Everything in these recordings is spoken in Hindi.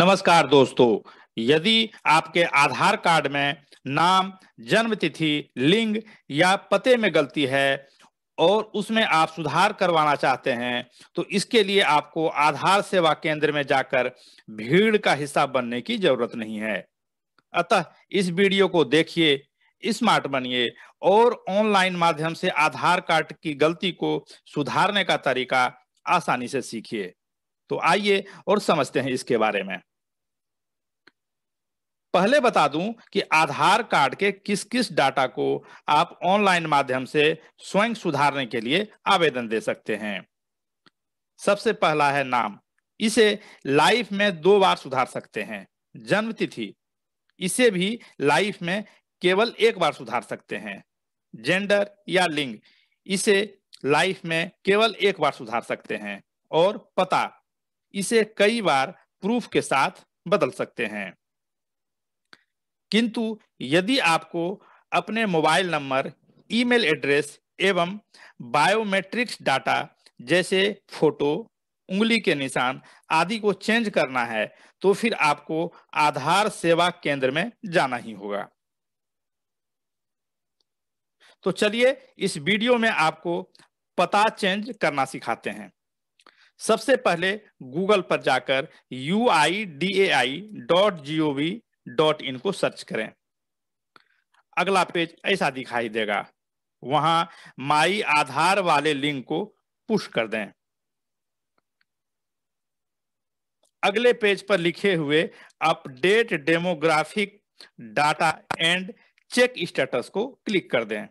नमस्कार दोस्तों यदि आपके आधार कार्ड में नाम जन्म तिथि लिंग या पते में गलती है और उसमें आप सुधार करवाना चाहते हैं तो इसके लिए आपको आधार सेवा केंद्र में जाकर भीड़ का हिस्सा बनने की जरूरत नहीं है अतः इस वीडियो को देखिए स्मार्ट बनिए और ऑनलाइन माध्यम से आधार कार्ड की गलती को सुधारने का तरीका आसानी से सीखिए तो आइए और समझते हैं इसके बारे में पहले बता दूं कि आधार कार्ड के किस किस डाटा को आप ऑनलाइन माध्यम से स्वयं सुधारने के लिए आवेदन दे सकते हैं सबसे पहला है नाम इसे लाइफ में दो बार सुधार सकते हैं जन्म तिथि इसे भी लाइफ में केवल एक बार सुधार सकते हैं जेंडर या लिंग इसे लाइफ में केवल एक बार सुधार सकते हैं और पता इसे कई बार प्रूफ के साथ बदल सकते हैं किंतु यदि आपको अपने मोबाइल नंबर ईमेल एड्रेस एवं बायोमेट्रिक्स डाटा जैसे फोटो उंगली के निशान आदि को चेंज करना है तो फिर आपको आधार सेवा केंद्र में जाना ही होगा तो चलिए इस वीडियो में आपको पता चेंज करना सिखाते हैं सबसे पहले गूगल पर जाकर U I D A I dot G O V dot in को सर्च करें अगला पेज ऐसा दिखाई देगा वहां माई आधार वाले लिंक को पुश कर दें अगले पेज पर लिखे हुए update demographic data and check status को क्लिक कर दें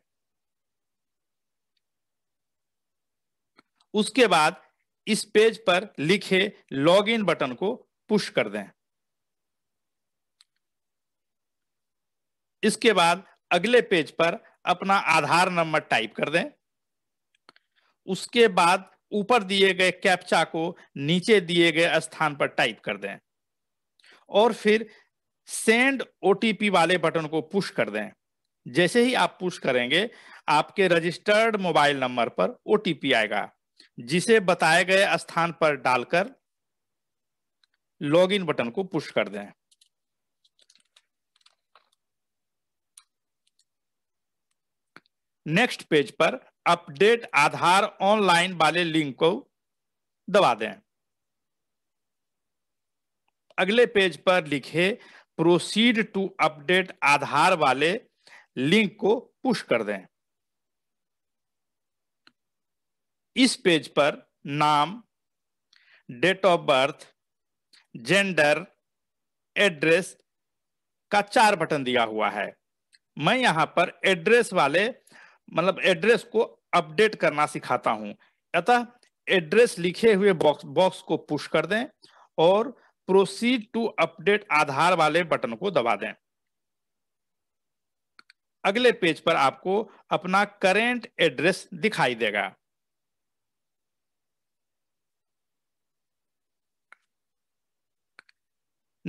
उसके बाद इस पेज पर लिखे लॉगिन बटन को पुश कर दें इसके बाद अगले पेज पर अपना आधार नंबर टाइप कर दें उसके बाद ऊपर दिए गए कैप्चा को नीचे दिए गए स्थान पर टाइप कर दें और फिर सेंड ओटीपी वाले बटन को पुश कर दें जैसे ही आप पुश करेंगे आपके रजिस्टर्ड मोबाइल नंबर पर ओटीपी आएगा जिसे बताए गए स्थान पर डालकर लॉगिन बटन को पुश कर दें नेक्स्ट पेज पर अपडेट आधार ऑनलाइन वाले लिंक को दबा दें अगले पेज पर लिखे प्रोसीड टू अपडेट आधार वाले लिंक को पुश कर दें इस पेज पर नाम date of birth gender address का चार बटन दिया हुआ है मैं यहां पर एड्रेस वाले मतलब एड्रेस को अपडेट करना सिखाता हूं अतः एड्रेस लिखे हुए बॉक्स बॉक्स को पुश कर दें और प्रोसीड टू अपडेट आधार वाले बटन को दबा दें अगले पेज पर आपको अपना करेंट एड्रेस दिखाई देगा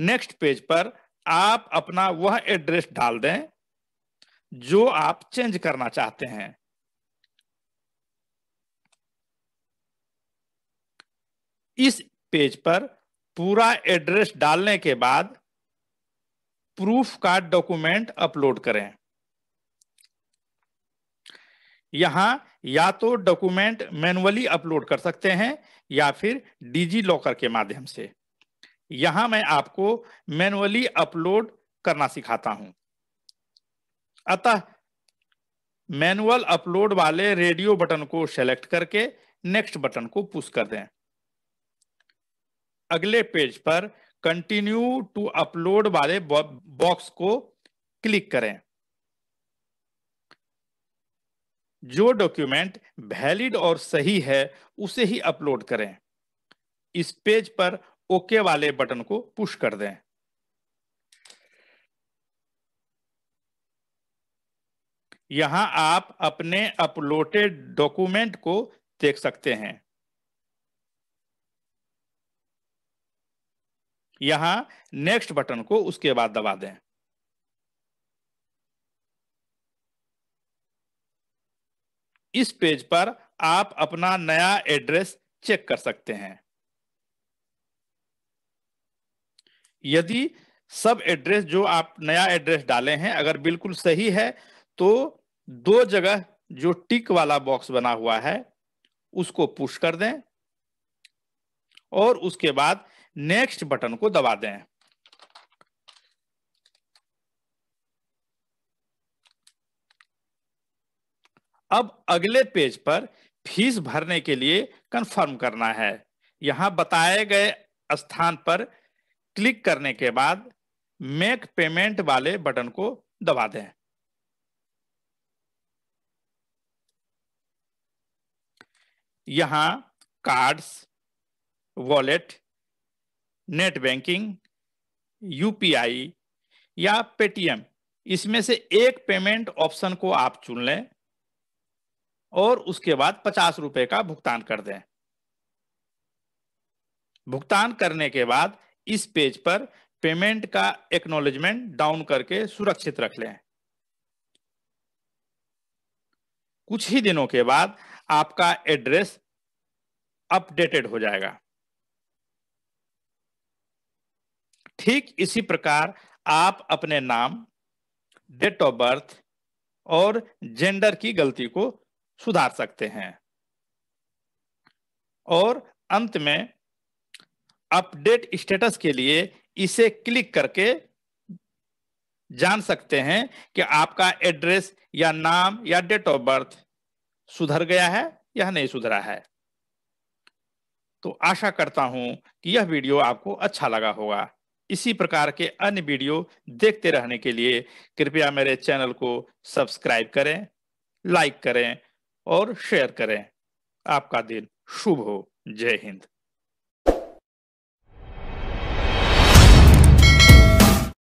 नेक्स्ट पेज पर आप अपना वह एड्रेस डाल दें जो आप चेंज करना चाहते हैं इस पेज पर पूरा एड्रेस डालने के बाद प्रूफ का डॉक्यूमेंट अपलोड करें यहां या तो डॉक्यूमेंट मैनुअली अपलोड कर सकते हैं या फिर डिजी लॉकर के माध्यम से यहां मैं आपको मैनुअली अपलोड करना सिखाता हूं अतः मैनुअल अपलोड वाले रेडियो बटन को सेलेक्ट करके नेक्स्ट बटन को पुश कर दें अगले पेज पर कंटिन्यू टू अपलोड वाले बॉक्स को क्लिक करें जो डॉक्यूमेंट वैलिड और सही है उसे ही अपलोड करें इस पेज पर ओके वाले बटन को पुश कर दें यहाँ आप अपने अपलोडेड डॉक्यूमेंट को देख सकते हैं यहाँ नेक्स्ट बटन को उसके बाद दबा दें इस पेज पर आप अपना नया एड्रेस चेक कर सकते हैं यदि सब एड्रेस जो आप नया एड्रेस डाले हैं अगर बिल्कुल सही है तो दो जगह जो टिक वाला बॉक्स बना हुआ है उसको पुश कर दें और उसके बाद नेक्स्ट बटन को दबा दें अब अगले पेज पर फीस भरने के लिए कंफर्म करना है यहां बताए गए स्थान पर क्लिक करने के बाद मेक पेमेंट वाले बटन को दबा दें यहाँ cards wallet net banking UPI या पेटीएम इसमें से एक पेमेंट ऑप्शन को आप चुन लें और उसके बाद पचास रुपए का भुगतान कर दें भुगतान करने के बाद इस पेज पर पेमेंट का एक्नोलेजमेंट डाउन करके सुरक्षित रख लें कुछ ही दिनों के बाद आपका एड्रेस अपडेटेड हो जाएगा ठीक इसी प्रकार आप अपने नाम डेट ऑफ बर्थ और जेंडर की गलती को सुधार सकते हैं और अंत में अपडेट स्टेटस के लिए इसे क्लिक करके जान सकते हैं कि आपका एड्रेस या नाम या डेट ऑफ बर्थ सुधर गया है या नहीं सुधरा है तो आशा करता हूं कि यह वीडियो आपको अच्छा लगा होगा इसी प्रकार के अन्य वीडियो देखते रहने के लिए कृपया मेरे चैनल को सब्सक्राइब करें लाइक करें और शेयर करें आपका दिन शुभ हो जय हिंद